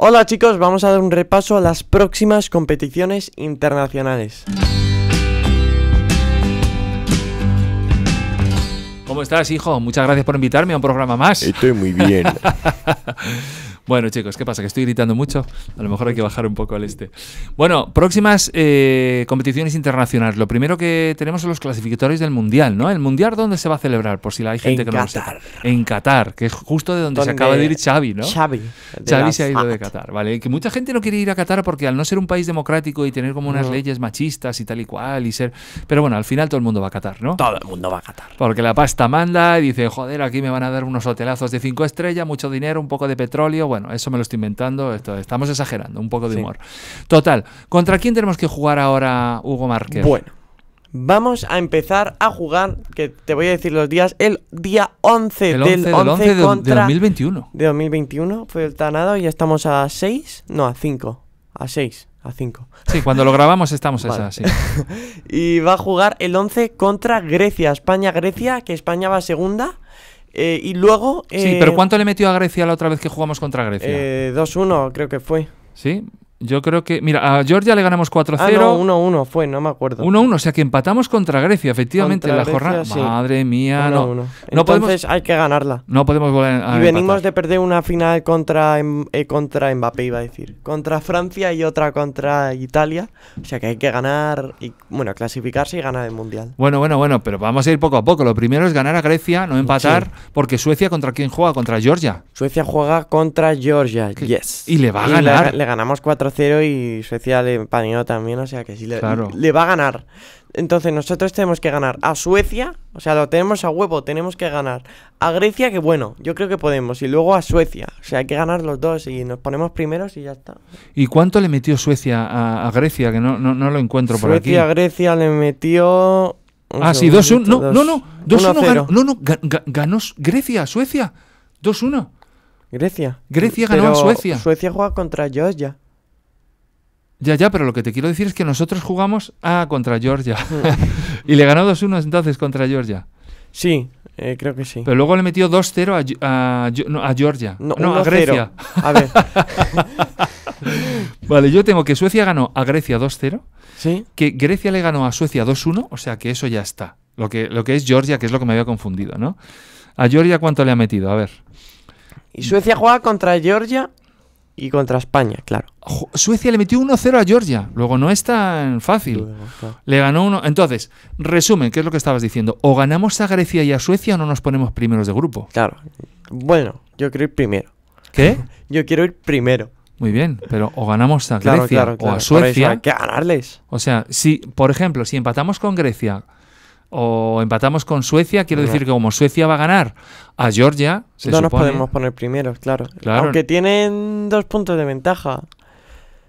Hola chicos, vamos a dar un repaso a las próximas competiciones internacionales. ¿Cómo estás, hijo? Muchas gracias por invitarme a un programa más. Estoy muy bien. Bueno, chicos, ¿qué pasa? ¿Que estoy gritando mucho? A lo mejor hay que bajar un poco al este. Bueno, próximas eh, competiciones internacionales. Lo primero que tenemos son los clasificatorios del Mundial, ¿no? ¿El Mundial dónde se va a celebrar? Por si la hay gente que no lo sepa. En Qatar, que es justo de donde, se acaba de ir Xavi, ¿no? Xavi. Xavi se ha ido de Qatar, ¿vale? Que mucha gente no quiere ir a Qatar porque al no ser un país democrático y tener como unas leyes machistas y tal y cual y ser... Pero bueno, al final todo el mundo va a Qatar, ¿no? Todo el mundo va a Qatar. Porque la pasta manda y dice, joder, aquí me van a dar unos hotelazos de cinco estrellas, mucho dinero, un poco de petróleo, bueno, bueno, eso me lo estoy inventando, estamos exagerando, un poco de humor. Total, ¿contra quién tenemos que jugar ahora, Hugo Márquez? Bueno, Vamos a empezar a jugar, que te voy a decir los días, el día 11, del, 11, de, 2021. De 2021 fue el tanado y ya estamos a 6, no, a 5, a 6, a 5. Sí, cuando lo grabamos estamos a y va a jugar el 11 contra Grecia, España-Grecia, que España va segunda eh, y luego. sí, pero eh, ¿cuánto le metió a Grecia la otra vez que jugamos contra Grecia? 2-1, eh, creo que fue. ¿Sí? Yo creo que, mira, a Georgia le ganamos 4-0. Ah, no, 1-1 fue, no me acuerdo. 1-1, o sea que empatamos contra Grecia, efectivamente, en la jornada. Madre mía, no. no. Entonces hay que ganarla. No podemos volver a Y venimos de perder una final contra, em-, eh, contra Mbappé, iba a decir. Contra Francia y otra contra Italia. O sea que hay que ganar, y bueno, clasificarse y ganar el Mundial. Bueno, bueno, bueno, pero vamos a ir poco a poco. Lo primero es ganar a Grecia, no empatar, porque Suecia contra quién juega, contra Georgia. Suecia juega contra Georgia, yes. Y le va a ganar. Le, ganamos 4 cero y Suecia le empaneó también, o sea que sí le, le va a ganar. Entonces nosotros tenemos que ganar a Suecia, o sea, lo tenemos a huevo, tenemos que ganar a Grecia, que bueno, yo creo que podemos, y luego a Suecia, o sea, hay que ganar los dos y nos ponemos primeros y ya está. ¿Y cuánto le metió Suecia a, Grecia? Que no, no, lo encuentro por aquí. Suecia a Grecia le metió... Ah, sí, 2-1, no, no, no, 2-1 ganó, no, no, ganó Grecia, Suecia, 2-1. Grecia. Grecia ganó a Suecia. Suecia juega contra Georgia. Ya, ya, pero lo que te quiero decir es que nosotros jugamos a contra Georgia. Mm. y le ganó 2-1 entonces contra Georgia. Sí, eh, creo que sí. Pero luego le metió 2-0 a, Georgia. No, a Grecia. A ver. vale, yo tengo que Suecia ganó a Grecia 2-0. Sí. Que Grecia le ganó a Suecia 2-1. O sea que eso ya está. Lo que, lo que es Georgia, que es lo que me había confundido, ¿no? ¿A Georgia cuánto le ha metido? A ver. Y Suecia juega contra Georgia y contra España, claro. Suecia le metió 1-0 a Georgia. Luego no es tan fácil. Le ganó uno. Entonces, resumen, ¿qué es lo que estabas diciendo? O ganamos a Grecia y a Suecia o no nos ponemos primeros de grupo. Claro. Bueno, yo quiero ir primero. ¿Qué? yo quiero ir primero. Muy bien, pero o ganamos a Grecia o a Suecia. que ganarles. O sea, si, por ejemplo, si empatamos con Grecia, o empatamos con Suecia, quiero decir que como Suecia va a ganar a Georgia, se no nos podemos poner primeros, claro. Aunque tienen dos puntos de ventaja.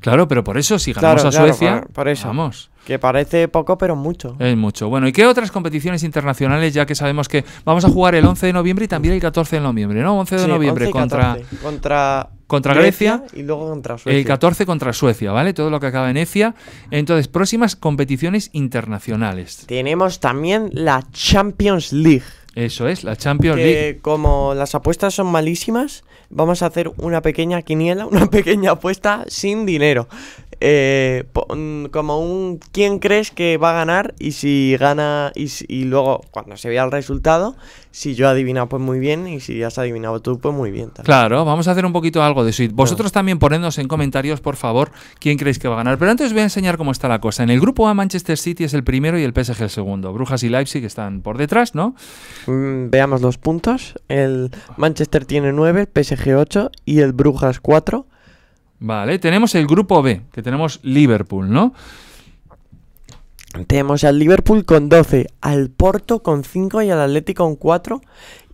Claro, pero por eso, si ganamos a Suecia, vamos. Que parece poco, pero mucho. Es mucho. Bueno, ¿y qué otras competiciones internacionales, ya que sabemos que vamos a jugar el 11 de noviembre y también el 14 de noviembre, ¿no? 11 de noviembre contra... Contra contra Grecia, y luego contra Suecia. El 14 contra Suecia, ¿vale? Todo lo que acaba en Efia. Entonces, próximas competiciones internacionales. Tenemos también la Champions League. Eso es, la Champions League. Como las apuestas son malísimas, vamos a hacer una pequeña quiniela, una pequeña apuesta sin dinero. Eh, mm, como un quién crees que va a ganar y si gana y, luego cuando se vea el resultado, si yo he adivinado pues muy bien y si has adivinado tú pues muy bien. Claro, vamos a hacer un poquito algo de suite Vosotros también ponednos en comentarios por favor quién creéis que va a ganar. Pero antes os voy a enseñar cómo está la cosa. En el grupo A Manchester City es el primero y el PSG el segundo. Brujas y Leipzig están por detrás, ¿no? Mm, veamos los puntos. El Manchester tiene 9, PSG 8 y el Brujas 4 Vale, tenemos el grupo B, que tenemos Liverpool, ¿no? Tenemos al Liverpool con 12, al Porto con 5 y al Atlético con 4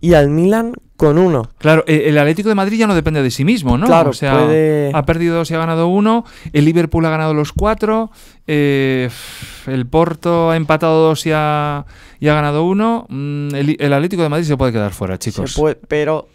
y al Milan con 1. Claro, e-, el Atlético de Madrid ya no depende de sí mismo, ¿no? Claro, o sea, ha perdido 2 y ha ganado uno, el Liverpool ha ganado los 4, eh, el Porto ha empatado dos y ha, ganado uno, mm, el, Atlético de Madrid se puede quedar fuera, chicos. pero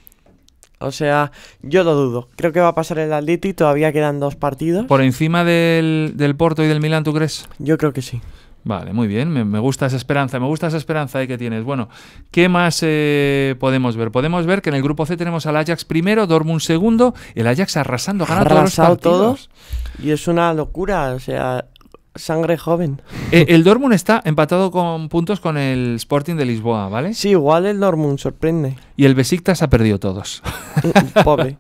o sea, yo lo dudo. Creo que va a pasar el Atleti, todavía quedan dos partidos. ¿Por encima del, Porto y del Milan, tú crees? Yo creo que sí. Vale, muy bien, me, gusta esa esperanza, me gusta esa esperanza ahí que tienes. Bueno, ¿qué más eh, podemos ver? Podemos ver que en el grupo C tenemos al Ajax primero, Dortmund segundo, el Ajax arrasando, ganando todos los partidos. todos y es una locura, o sea, Sangre joven. Eh, el Dortmund está empatado con puntos con el Sporting de Lisboa, ¿vale? Sí, igual el Dortmund sorprende. Y el Besiktas ha perdido todos. Mm, mm, pobre.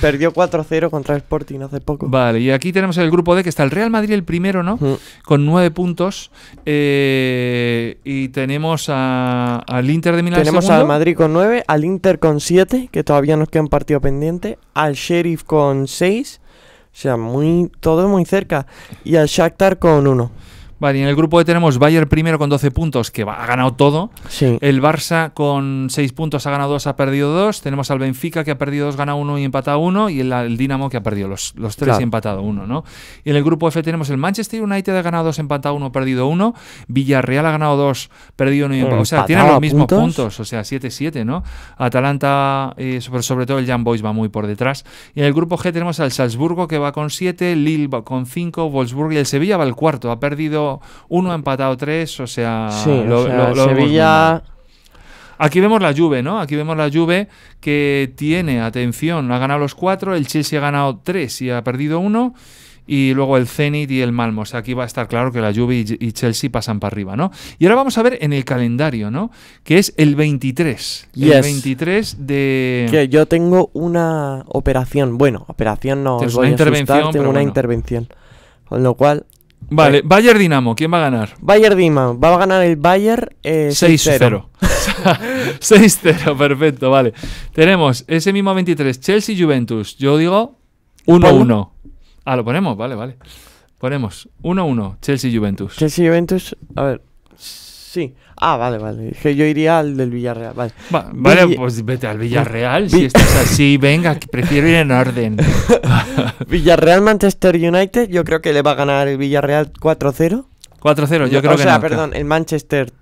Perdió 4-0 contra el Sporting hace poco. Vale, y aquí tenemos el grupo D, que está el Real Madrid el primero, ¿no? Mm. Con 9 puntos. Eh, y tenemos al Inter de Milán Tenemos al Madrid con 9, al Inter con 7, que todavía nos queda un partido pendiente, al Sheriff con 6 o sea, muy, todo muy cerca. Y al Shakhtar con uno. Vale, y en el grupo E tenemos Bayern primero con 12 puntos, que ha ganado todo. El Barça con 6 puntos ha ganado 2, ha perdido 2. Tenemos al Benfica que ha perdido 2, gana 1 y empatado 1. Y el, el Dinamo que ha perdido los, los 3 y empatado 1, ¿no? Y en el grupo F tenemos el Manchester United ha ganado 2, empatado 1, perdido 1. Villarreal ha ganado 2, perdido 1 y empatado. O sea, tienen los mismos puntos, o sea, 7-7, ¿no? Atalanta, eh, sobre, sobre, todo el Young va muy por detrás. Y en el grupo G tenemos al Salzburgo que va con 7, Lille va con 5, Wolfsburg y el Sevilla va al cuarto. Ha perdido uno, ha empatado tres, o sea, Sevilla... Aquí vemos la lluvia, ¿no? Aquí vemos la lluvia que tiene, atención, ha ganado los cuatro, el Chelsea ha ganado tres y ha perdido uno, y luego el Zenit y el Malmo. O sea, aquí va a estar claro que la lluvia y Chelsea pasan para arriba, ¿no? Y ahora vamos a ver en el calendario, ¿no? Que es el 23. El 23 de... Que yo tengo una operación, bueno, operación no... intervención. tengo una intervención. Con lo cual, Vale, eh, Bayern Dinamo, ¿quién va a ganar? Bayern Dinamo, va a ganar el Bayern 6-0. 6-0, perfecto, vale. Tenemos ese mismo 23, Chelsea Juventus. Yo digo 1-1. Ah, lo ponemos, vale, vale. Ponemos 1-1, Chelsea Juventus. Chelsea Juventus, a ver. Sí. Ah, vale, vale. Dije, yo iría al del Villarreal. Vale, vale pues vete al Villarreal. si estás así, venga, prefiero ir en orden. Villarreal-Manchester United. Yo creo que le va a ganar el Villarreal 4-0. 4-0, yo, creo o que O sea, perdón, el Manchester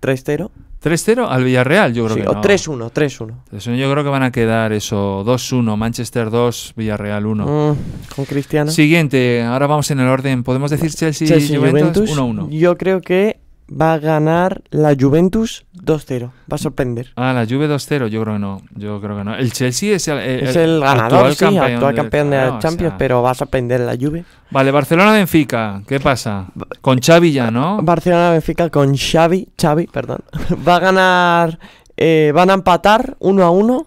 3-0. 3-0 al Villarreal, yo creo sí, que o no. 3-1, 3-1. 3 yo creo que van a quedar eso, 2-1, Manchester 2, Villarreal 1. Mm, con Cristiano. Siguiente, ahora vamos en el orden. ¿Podemos decir Chelsea, Chelsea Juventus? 1-1. Yo creo que va a ganar la Juventus 2-0. Va a sorprender. Ah, la Juve 2-0, yo creo que no. Yo creo que no. El Chelsea es el, ganador, sí, campeón, actual campeón de, la Champions, pero va a sorprender la Juve. Vale, Barcelona-Benfica, ¿qué pasa? Con Xavi ya, ¿no? Barcelona-Benfica con Xavi, Xavi, perdón. Va a ganar, eh, van a empatar 1-1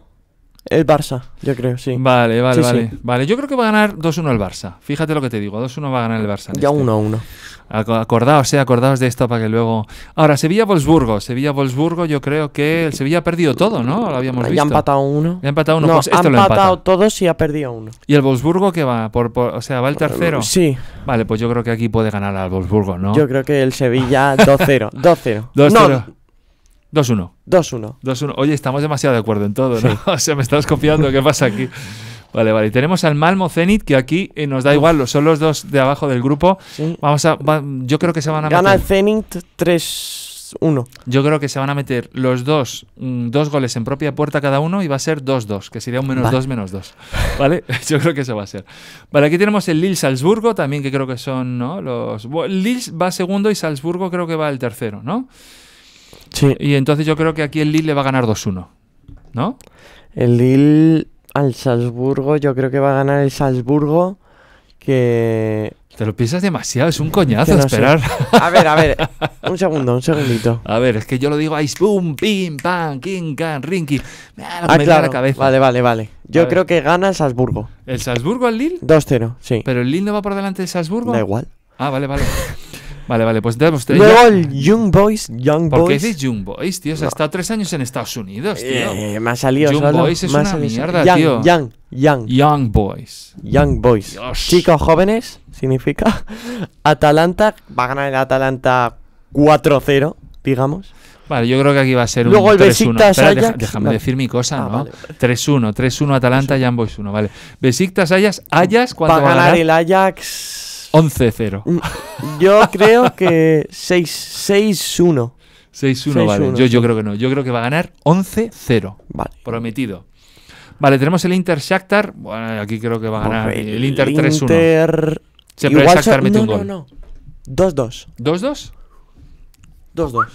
el Barça, yo creo, sí. Vale, vale, vale. Vale, yo creo que va a ganar 2-1 el Barça. Fíjate lo que te digo, 2-1 va a ganar el Barça. Ya 1-1. Este. Acordaos, eh, acordaos de esto para que luego. Ahora, Sevilla-Volsburgo. Sevilla-Volsburgo, yo creo que el Sevilla ha perdido todo, ¿no? Lo habíamos ya visto. Ya ha empatado uno. Ya ha empatado uno. No, pues lo empatado todos y ha perdido uno. ¿Y el Volsburgo qué va? Por, o sea, ¿va el tercero? Eh, sí. Vale, pues yo creo que aquí puede ganar al Wolfsburgo, ¿no? Yo creo que el Sevilla 2-0. 2-0. 2-0 2-1. 2-1. 2-1. Oye, estamos demasiado de acuerdo en todo, ¿no? o sea, me estás copiando, ¿qué pasa aquí? Vale, vale. Y tenemos al Malmo Zenit, que aquí eh, nos da igual, son los dos de abajo del grupo. Vamos a. yo creo que se van a Gana meter. Zenit 3-1. Yo creo que se van a meter los dos, mm, dos goles en propia puerta cada uno y va a ser 2-2, que sería un menos 2 menos 2. ¿Vale? yo creo que eso va a ser. Vale, aquí tenemos el Lille Salzburgo, también que creo que son, ¿no? Los. Lille va segundo y Salzburgo creo que va el tercero, ¿no? Sí. Y entonces yo creo que aquí el Lille le va a ganar 2-1, ¿no? El Lille al Salzburgo, yo creo que va a ganar el Salzburgo que... Te lo piensas demasiado, es un coñazo esperar. A ver, a ver, un segundo, un segundito. A ver, es que yo lo digo ahí, boom, pim, pam, king, can, rinky. Me ah, claro. la cabeza. Vale, vale, vale. Yo creo que gana el Salzburgo. ¿El Salzburgo al Lille? 2-0, sí. ¿Pero el Lille no va por delante del Salzburgo? Da igual. Ah, vale, vale. Vale, vale, pues tres. Luego el Young Boys, Young Boys. ¿Por qué dices Young Boys, tío? O sea, está tres años en Estados Unidos, tío. Eh, eh, me ha salido Young Boys es una mierda, young, tío. Young, Young. Young Boys. Young Boys. Chicos jóvenes, significa. Atalanta, va a ganar el Atalanta 4-0, digamos. Vale, yo creo que aquí va a ser Luego un 3-1. déjame decir mi cosa, ah, ¿no? 3-1, 3-1 Atalanta, Young Boys 1, vale. Besiktas, Ayas, Ayas, ¿cuánto va a ganar? el Ajax 11-0. Mm, yo creo que 6-1. 6-1, vale. Yo, creo que no. Yo creo que va a ganar 11-0. Vale. Prometido. Vale, tenemos el Inter Shakhtar. Bueno, aquí creo que va a ganar el Inter 3-1. Inter... Siempre Igual el Shakhtar mete un gol. 2-2. ¿2-2? 2-2.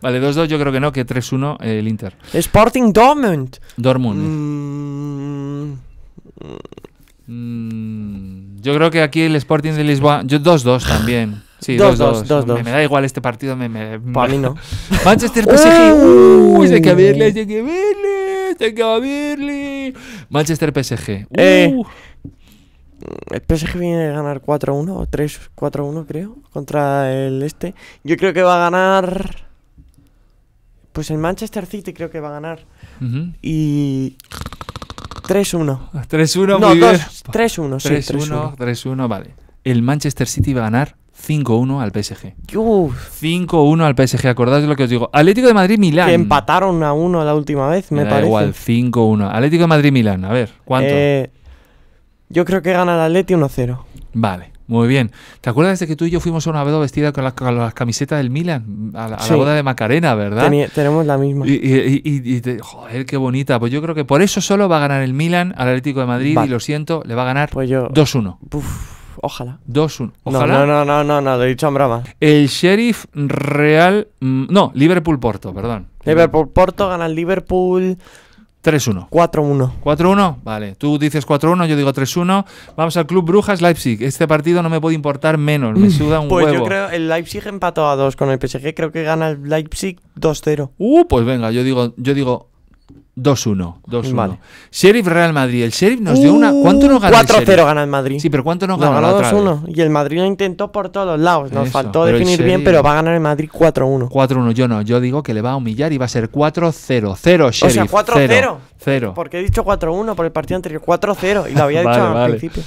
vale, 2-2 yo creo que no, que 3-1 eh, el Inter. Sporting Dortmund. Dortmund. Mm, Mm, yo creo que aquí el Sporting de Lisboa. Yo 2-2 también. Sí, 2-2. Me, da igual este partido. Para mí no. Manchester PSG. uh, hay que verle, que hay que verle. Manchester PSG. Eh. Uh. el PSG viene a ganar 4-1 o 3-4-1, creo, contra el este. Yo creo que va a ganar. Pues el Manchester City creo que va a ganar. Y. 3-1. 3-1, no, 3-1, sí. 3-1, 3-1, vale. El Manchester City va a ganar 5-1 al PSG. 5-1 al PSG, acordaos de lo que os digo. Atlético de Madrid-Milán. Que empataron a 1 la última vez, me, me da parece. Igual, 5-1. Atlético de Madrid-Milán, a ver, ¿cuánto? Eh, yo creo que gana el Atleti 1-0. Vale. Muy bien. ¿Te acuerdas de que tú y yo fuimos a una vez vestida con las camisetas del Milan? A la, boda de Macarena, ¿verdad? tenemos la misma. Y, y, y, joder, qué bonita. Pues yo creo que por eso solo va a ganar el Milan al Atlético de Madrid y lo siento, le va a ganar 2-1. Pues ojalá. 2-1. Ojalá. No, no, no, no, no, lo he dicho en broma. El Sheriff Real. Mm, no, Liverpool-Porto, perdón. Liverpool-Porto, gana el Liverpool. 3-1. 4-1. 4-1, vale. Tú dices 4-1, yo digo 3-1. Vamos al Club Brujas Leipzig. Este partido no me puede importar menos, me suda un pues huevo. Pues yo creo el Leipzig empató a 2 con el PSG, creo que gana el Leipzig 2-0. Uh, pues venga, yo digo yo digo 2-1. 2-1. Vale. Sheriff Real Madrid. El Sheriff nos dio una. ¿Cuánto nos ganó? 4-0 gana el Madrid. Sí, pero ¿cuánto nos, ganó? ganó? ganó 2-1. Y el Madrid lo intentó por todos lados. Nos faltó definir bien, pero va a ganar el Madrid 4-1. 4-1. Yo no. Yo digo que le va a humillar y va a ser 4-0. 0 Sheriff. O sea, 4-0. 0. qué he dicho 4-1 por el partido anterior. 4-0. Y lo había dicho al principio.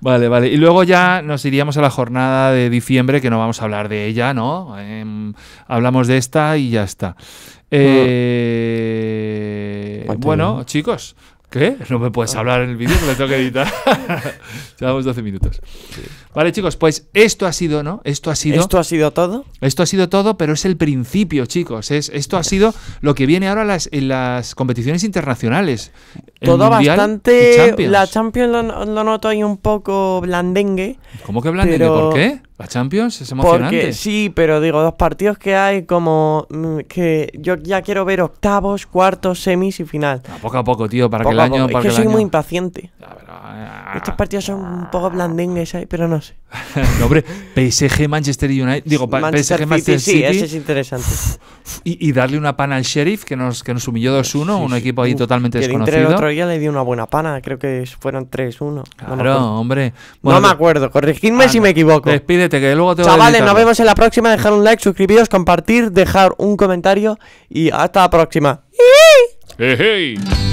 Vale, vale. Y luego ya nos iríamos a la jornada de diciembre, que no vamos a hablar de ella, ¿no? Em, hablamos de esta y ya está. Ah. Eh, bueno, chicos, ¿Qué? No me puedes hablar en el vídeo, lo tengo que editar. Llevamos 12 minutos. Vale, chicos, pues esto ha sido, ¿no? Esto ha sido. ¿Esto ha sido todo? Esto ha sido todo, pero es el principio, chicos. Es, esto ha sido lo que viene ahora las, en las competiciones internacionales. Todo bastante. La Champions lo, noto ahí un poco blandengue. ¿Cómo que blandengue? ¿Por qué? La Champions es emocionante. sí, pero digo, dos partidos que hay como mm, que yo ya quiero ver octavos, cuartos, semis y final. Ah, poco a poco, tío, para que el año... es que, soy muy impaciente. Ah, Estos partidos son un poco ah. blandengues, pero no sé. hombre, PSG, Manchester United. Digo, PSG, Manchester City, Sí, ese es interesante. Y, darle una pana al Sheriff, que nos, nos humilló 2-1, un equipo ahí totalmente desconocido. El otro día le di una buena pana, creo que fueron 3-1. Claro, hombre. no me acuerdo, corregidme si me equivoco. Despídete, que luego te voy Chavales, nos vemos en la próxima. Dejar un like, suscribiros, compartir, dejar un comentario y hasta la próxima. ¡Hey, hey!